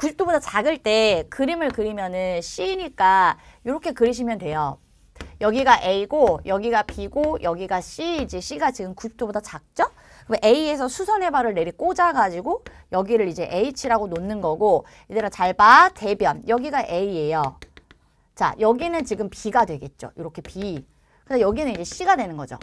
90도보다 작을 때 그림을 그리면은 C니까 이렇게 그리시면 돼요. 여기가 A고 여기가 B고 여기가 C이지 C가 지금 90도보다 작죠? 그럼 A에서 수선의 발을 내리 꽂아가지고 여기를 이제 H라고 놓는 거고 얘들아 잘 봐. 대변. 여기가 A예요. 자 여기는 지금 B가 되겠죠. 이렇게 B. 그래서 여기는 이제 C가 되는 거죠.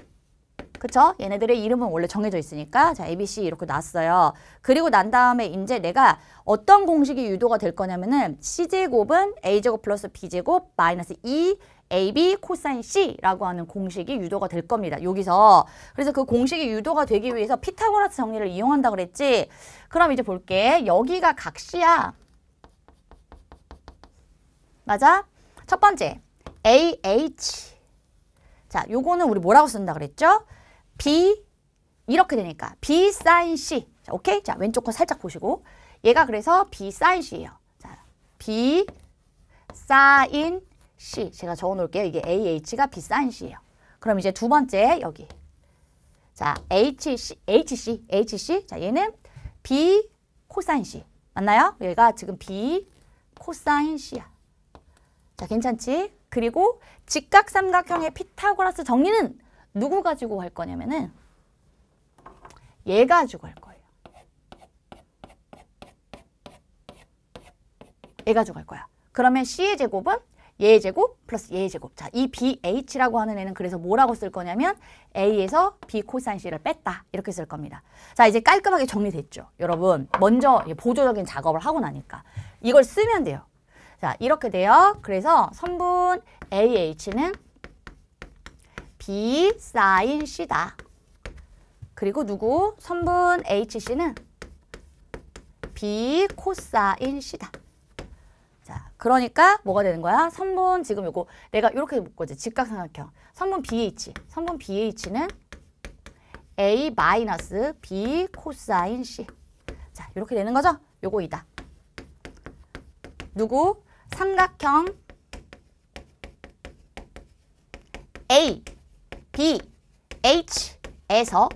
그쵸? 얘네들의 이름은 원래 정해져 있으니까 자 ABC 이렇게 놨어요. 그리고 난 다음에 이제 내가 어떤 공식이 유도가 될 거냐면은 C제곱은 A제곱 플러스 B제곱 마이너스 2 e, AB 코사인 C라고 하는 공식이 유도가 될 겁니다. 여기서 그래서 그 공식이 유도가 되기 위해서 피타고라스 정리를 이용한다 그랬지. 그럼 이제 볼게. 여기가 각시야. 맞아? 첫 번째 AH 자, 요거는 우리 뭐라고 쓴다 그랬죠? B 이렇게 되니까 B 사인 C 자, 오케이? 자 왼쪽 거 살짝 보시고 얘가 그래서 B 사인 C예요. 자, B 사인 C 제가 적어놓을게요. 이게 AH가 B 사인 C예요. 그럼 이제 두 번째 여기 자 HC HC HC 자 얘는 B 코사인 C 맞나요? 얘가 지금 B 코사인 C야. 자 괜찮지? 그리고 직각삼각형의 피타고라스 정리는 누구 가지고 할 거냐면은 얘 가지고 갈 거예요. 얘 가지고 할 거야. 그러면 C의 제곱은 얘의 제곱 플러스 얘의 제곱. 자, 이 BH라고 하는 애는 그래서 뭐라고 쓸 거냐면 A에서 B 코사인 C를 뺐다. 이렇게 쓸 겁니다. 자, 이제 깔끔하게 정리됐죠. 여러분, 먼저 보조적인 작업을 하고 나니까 이걸 쓰면 돼요. 자, 이렇게 돼요. 그래서 선분 AH는 B 사인 C다. 그리고 누구? 선분 HC는 B 코사인 C다. 자, 그러니까 뭐가 되는 거야? 선분 지금 요거 내가 이렇게 볼 거지. 직각삼각형. 선분 BH. 선분 BH는 A 마이너스 B 코사인 C. 자, 이렇게 되는 거죠? 요거 이다. 누구? 삼각형 A BH에서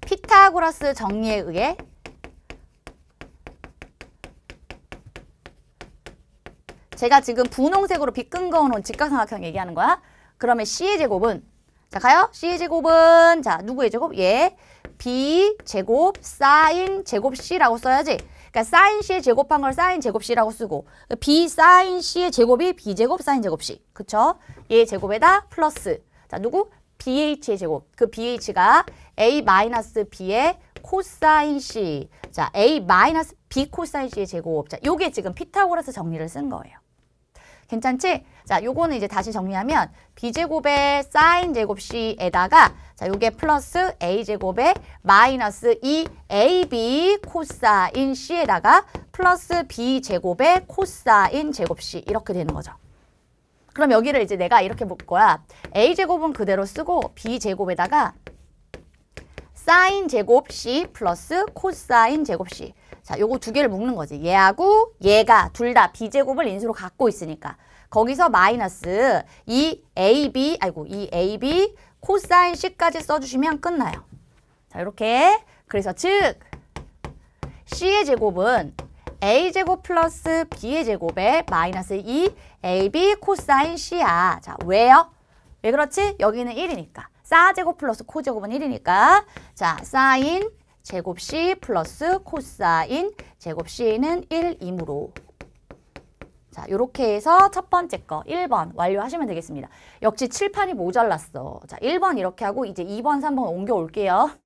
피타고라스 정리에 의해 제가 지금 분홍색으로 빛 끈거운 직각삼각형 얘기하는 거야. 그러면 C의 제곱은 자 가요. C의 제곱은 자 누구의 제곱? 예. B 제곱 사인 제곱 C라고 써야지. 그러니까 사인 C의 제곱한 걸 사인 제곱 C라고 쓰고 B 사인 C의 제곱이 B 제곱 사인 제곱 C. 그쵸? 얘 제곱에다 플러스 자, 누구? BH의 제곱. 그 BH가 A-B의 마이너스 코사인 C. 자, A-B 마이너스 코사인 C의 제곱. 자, 요게 지금 피타고라스 정리를 쓴 거예요. 괜찮지? 자, 요거는 이제 다시 정리하면 B제곱의 사인 제곱 C에다가 자, 요게 플러스 A제곱의 마이너스 이 a b 코사인 C에다가 플러스 B제곱의 코사인 제곱 C 이렇게 되는 거죠. 그럼 여기를 이제 내가 이렇게 볼 거야. a제곱은 그대로 쓰고 b제곱에다가 사인 제곱 c 플러스 코사인 제곱 c 자, 요거 두 개를 묶는 거지. 얘하고 얘가 둘 다 b제곱을 인수로 갖고 있으니까. 거기서 마이너스 이 ab, 아이고 이 ab 코사인 c까지 써주시면 끝나요. 자, 이렇게. 그래서 즉 c의 제곱은 a제곱 플러스 b의 제곱에 마이너스 2 ab 코사인 c야. 자, 왜요? 왜 그렇지? 여기는 1이니까. 사제곱 플러스 코제곱은 1이니까. 자, 사인 제곱 c 플러스 코사인 제곱 c는 1이므로 자, 요렇게 해서 첫 번째 거 1번 완료하시면 되겠습니다. 역시 칠판이 모자랐어. 자, 1번 이렇게 하고 이제 2번, 3번 옮겨올게요.